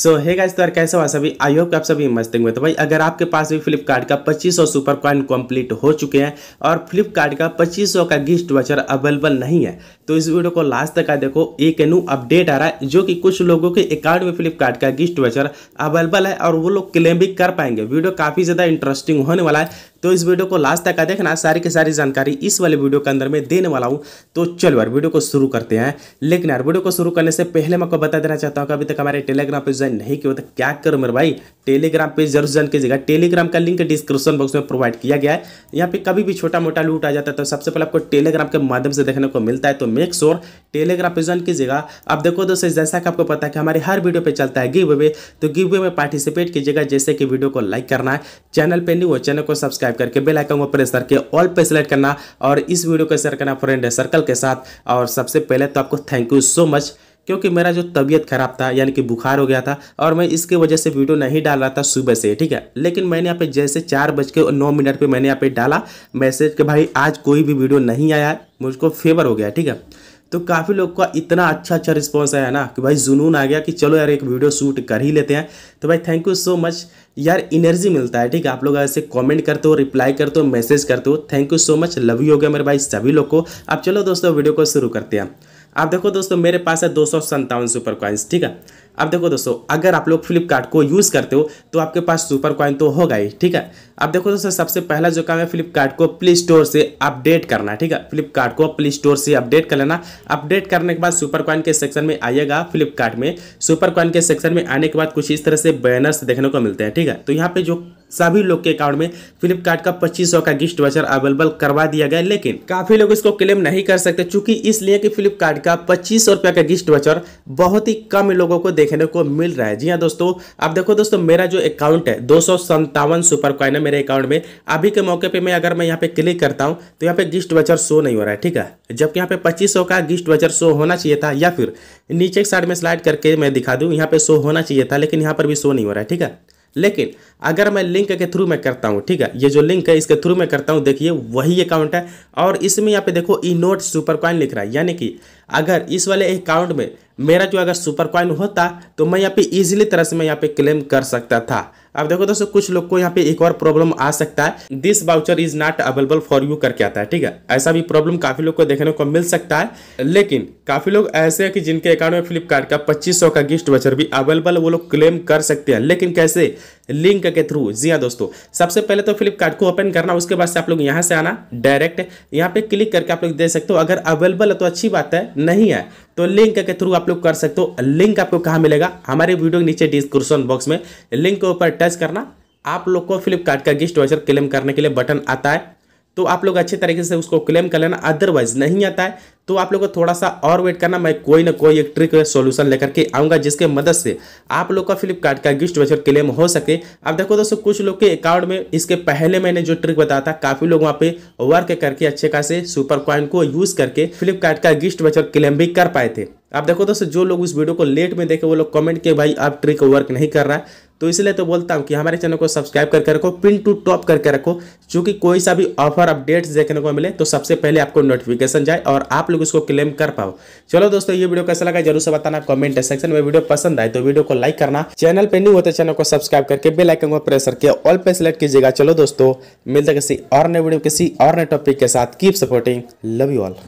सो hey guys तो यार कैसे हुआ सभी आई होप आप सभी मस्त होंगे तो भाई अगर आपके पास भी फ्लिपकार्ट का 2500 सुपर कॉइन कंप्लीट हो चुके हैं और फ्लिपकार्ट का 2500 का गिफ्ट वचर अवेलेबल नहीं है तो इस वीडियो को लास्ट तक का देखो एक न्यू अपडेट आ रहा है जो कि कुछ लोगों के अकाउंट में फ्लिपकार्ट का गिफ्ट वचर अवेलेबल है और वो लोग क्लेम भी कर पाएंगे वीडियो काफ़ी ज़्यादा इंटरेस्टिंग होने वाला है तो इस वीडियो को लास्ट तक का देखना सारी की सारी जानकारी इस वाले वीडियो के अंदर मैं देने वाला हूँ तो चलो यार वीडियो को शुरू करते हैं लेकिन यार वीडियो को शुरू करने से पहले मैं आपको बता देना चाहता हूँ कि अभी तक हमारे टेलीग्राम पे ज्वाइन नहीं किया तो क्या करो मेरे भाई टेलीग्राम पे जरूर ज्वाइन कीजिएगा टेलीग्राम का लिंक डिस्क्रिप्शन बॉक्स में प्रोवाइड किया गया है यहाँ पे कभी भी छोटा मोटा लूट आ जाता है तो सबसे पहले आपको टेलीग्राम के माध्यम से देखने को मिलता है तो मेक श्योर टेलीग्राम पे ज्वाइन कीजिएगा अब देखो दोस्तों जैसा कि आपको पता है कि हमारे हर वीडियो पे चलता है गिव अवे तो गिव अवे में पार्टिसिपेट कीजिएगा जैसे कि वीडियो को लाइक करना है चैनल पे नहीं हो चैनल को सब्सक्राइब सब्सक्राइब करके बेल आइकन को प्रेस करके ऑल पे सेलेक्ट करना और इस वीडियो को शेयर करना फ्रेंड सर्कल के साथ और सबसे पहले तो आपको थैंक यू सो मच क्योंकि मेरा जो तबीयत खराब था यानी कि बुखार हो गया था और मैं इसके वजह से वीडियो नहीं डाल रहा था सुबह से ठीक है लेकिन मैंने यहाँ पे जैसे चार बज के नौ मिनट पर मैंने यहाँ पे डाला मैसेज कि भाई आज कोई भी वीडियो नहीं आया मुझको फेवर हो गया ठीक है तो काफ़ी लोग का इतना अच्छा अच्छा रिस्पॉन्स आया ना कि भाई जुनून आ गया कि चलो यार एक वीडियो शूट कर ही लेते हैं तो भाई थैंक यू सो मच यार एनर्जी मिलता है ठीक है आप लोग ऐसे कमेंट करते हो रिप्लाई करते हो मैसेज करते हो thank you so much love you हो गया मेरे भाई सभी लोग को अब चलो दोस्तों वीडियो को शुरू करते हैं अब देखो दोस्तों मेरे पास है दो सौ संतावन सुपर कॉइन्स ठीक है अब देखो दोस्तों अगर आप लोग फ्लिपकार्ट को यूज़ करते हो तो आपके पास सुपर कॉइन तो होगा ही ठीक है अब देखो दोस्तों सबसे पहला जो काम है फ्लिपकार्ट को प्ले स्टोर से अपडेट करना ठीक है फ्लिपकार्ट को प्ले स्टोर से अपडेट कर लेना अपडेट करने के बाद सुपर कॉइन के सेक्शन में आइएगा फ्लिपकार्ट में सुपर कॉइन के सेक्शन में आने के बाद कुछ इस तरह से बैनर्स देखने को मिलते हैं ठीक है तो यहाँ पे जो सभी लोग के अकाउंट में फ्लिपकार्ट का पच्चीस का गिफ्ट वाचर अवेलेबल करवा दिया गया लेकिन काफी लोग इसको क्लेम नहीं कर सकते चूंकि इसलिए कि फ्लिपकार्ट का पच्चीस रुपया का गिफ्ट वाचर बहुत ही कम लोगों को देखने को मिल रहा है जी हाँ दोस्तों अब देखो दोस्तों मेरा जो अकाउंट है दो सुपर कॉइन है मेरे अकाउंट में अभी के मौके पर मैं अगर मैं यहाँ पे क्लिक करता हूँ तो यहाँ पे गिफ्ट वाचर शो नहीं हो रहा है ठीक है जबकि यहाँ पे पच्चीस का गिफ्ट वाचर शो होना चाहिए था या फिर नीचे साइड में स्लाइड करके मैं दिखा दूँ यहाँ पे शो होना चाहिए था लेकिन यहाँ पर भी शो नहीं हो रहा है ठीक है लेकिन अगर मैं लिंक के थ्रू में करता हूँ ठीक है ये जो लिंक है इसके थ्रू में करता हूँ देखिए वही अकाउंट है और इसमें यहाँ पे देखो ई नोट सुपर कॉइन लिख रहा है यानी कि अगर इस वाले अकाउंट में मेरा जो अगर सुपर कॉइन होता तो मैं यहाँ पे इजीली तरह से मैं यहाँ पे क्लेम कर सकता था अब देखो दोस्तों कुछ लोग को यहाँ पे एक और प्रॉब्लम आ सकता है this voucher is not available for you करके आता है ठीक है ऐसा भी प्रॉब्लम काफी लोग को देखने को मिल सकता है लेकिन काफी लोग ऐसे हैं कि जिनके अकाउंट में फ्लिपकार्ट का पच्चीस का गिफ्ट वाउचर भी अवेलेबल वो लोग क्लेम कर सकते हैं लेकिन कैसे लिंक के थ्रू जी हाँ दोस्तों सबसे पहले तो फ्लिपकार्ट को ओपन करना उसके बाद से आप लोग यहाँ से आना डायरेक्ट यहाँ पे क्लिक करके आप लोग दे सकते हो अगर अवेलेबल है तो अच्छी बात है नहीं है तो लिंक के थ्रू आप लोग कर सकते हो लिंक आपको कहाँ मिलेगा हमारे वीडियो के नीचे डिस्क्रिप्शन बॉक्स में लिंक के ऊपर टच करना आप लोग को फ्लिपकार्ट का गिफ्ट वाचर क्लेम करने के लिए बटन आता है तो आप लोग अच्छे तरीके से उसको क्लेम कर लेना अदरवाइज नहीं आता है तो आप लोग को थोड़ा सा और वेट करना मैं कोई ना कोई एक ट्रिक सॉल्यूशन लेकर के आऊँगा जिसके मदद से आप लोग का फ्लिपकार्ट का गिफ्ट वचर क्लेम हो सके अब देखो दोस्तों कुछ लोग के अकाउंट में इसके पहले मैंने जो ट्रिक बताया था काफ़ी लोग वहाँ पे वर्क करके अच्छे खासे सुपर कॉइन को यूज़ करके फ्लिपकार्ट का गिफ्ट वचर क्लेम भी कर पाए थे आप देखो दोस्तों जो लोग उस वीडियो को लेट में देखे वो लोग कमेंट किए भाई आप ट्रिक वर्क नहीं कर रहा है तो इसलिए तो बोलता हूँ कि हमारे चैनल को सब्सक्राइब करके रखो पिन टू टॉप करके रखो क्योंकि कोई सा भी ऑफर अपडेट्स देखने को मिले तो सबसे पहले आपको नोटिफिकेशन जाए और आप लोग इसको क्लेम कर पाओ चलो दोस्तों ये वीडियो कैसा लगा जरूर से बताना कमेंट सेक्शन में वीडियो पसंद आए तो वीडियो को लाइक करना चैनल पर नहीं होते चैनल को सब्सक्राइब करके बेलाइकन को प्रेस करके ऑल पे सेलेक्ट कीजिएगा चलो दोस्तों मिलते किसी और नए वीडियो किसी और नए टॉपिक के साथ keep supporting love you all